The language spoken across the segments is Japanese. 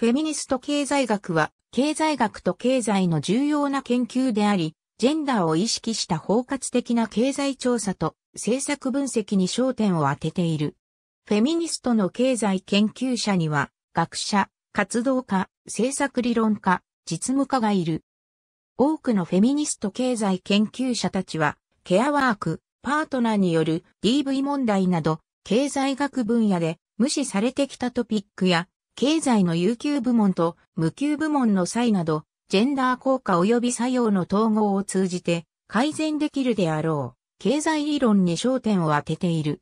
フェミニスト経済学は、経済学と経済の重要な研究であり、ジェンダーを意識した包括的な経済調査と政策分析に焦点を当てている。フェミニストの経済研究者には、学者、活動家、政策理論家、実務家がいる。多くのフェミニスト経済研究者たちは、ケアワーク、パートナーによる DV 問題など、経済学分野で無視されてきたトピックや経済の有給部門と無給部門の際など、ジェンダー効果及び作用の統合を通じて改善できるであろう、経済理論に焦点を当てている。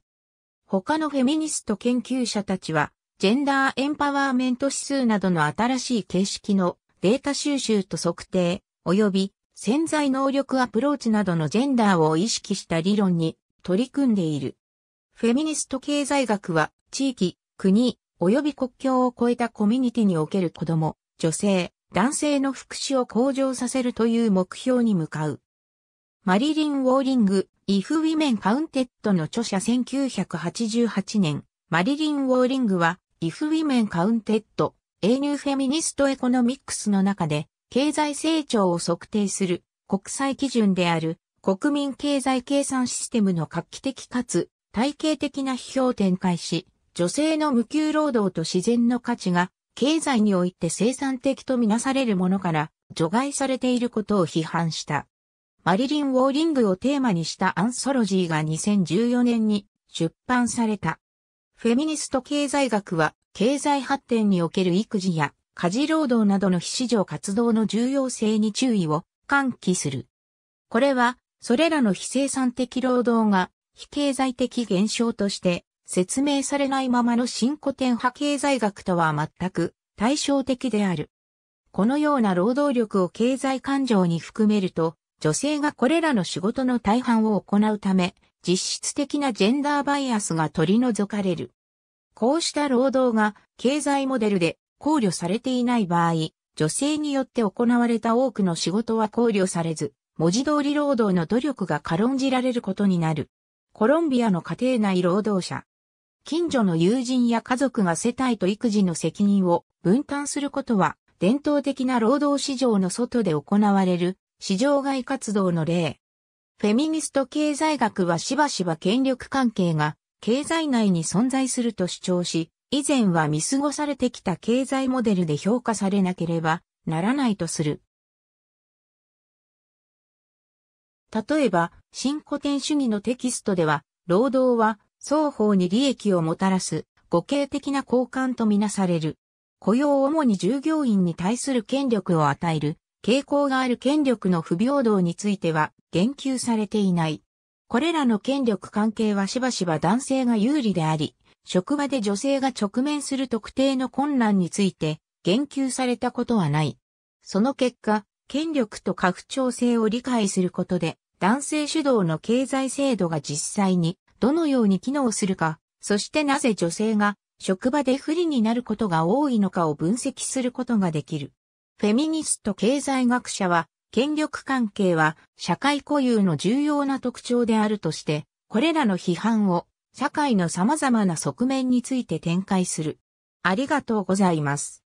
他のフェミニスト研究者たちは、ジェンダーエンパワーメント指数などの新しい形式のデータ収集と測定、及び潜在能力アプローチなどのジェンダーを意識した理論に取り組んでいる。フェミニスト経済学は地域、国、及び国境を越えたコミュニティにおける子供、女性、男性の福祉を向上させるという目標に向かう。マリリン・ウォーリング、イフ・ウィメン・カウンテッドの著者1988年、マリリン・ウォーリングは、イフ・ウィメン・カウンテッド、英乳フェミニストエコノミックスの中で、経済成長を測定する国際基準である国民経済計算システムの画期的かつ体系的な批評を展開し、女性の無給労働と自然の価値が経済において生産的とみなされるものから除外されていることを批判した。マリリン・ウォーリングをテーマにしたアンソロジーが2014年に出版された。フェミニスト経済学は経済発展における育児や家事労働などの非市場活動の重要性に注意を喚起する。これは、それらの非生産的労働が非経済的現象として説明されないままの新古典派経済学とは全く対照的である。このような労働力を経済感情に含めると、女性がこれらの仕事の大半を行うため、実質的なジェンダーバイアスが取り除かれる。こうした労働が経済モデルで考慮されていない場合、女性によって行われた多くの仕事は考慮されず、文字通り労働の努力が軽んじられることになる。コロンビアの家庭内労働者、近所の友人や家族が世帯と育児の責任を分担することは、伝統的な労働市場の外で行われる市場外活動の例。フェミニスト経済学はしばしば権力関係が経済内に存在すると主張し、以前は見過ごされてきた経済モデルで評価されなければならないとする。例えば、新古典主義のテキストでは、労働は双方に利益をもたらす、互恵的な交換とみなされる。雇用を主に従業員に対する権力を与える、傾向がある権力の不平等については言及されていない。これらの権力関係はしばしば男性が有利であり、職場で女性が直面する特定の困難について言及されたことはない。その結果、権力と拡張性を理解することで、男性主導の経済制度が実際にどのように機能するか、そしてなぜ女性が職場で不利になることが多いのかを分析することができる。フェミニスト経済学者は、権力関係は社会固有の重要な特徴であるとして、これらの批判を社会の様々な側面について展開する。ありがとうございます。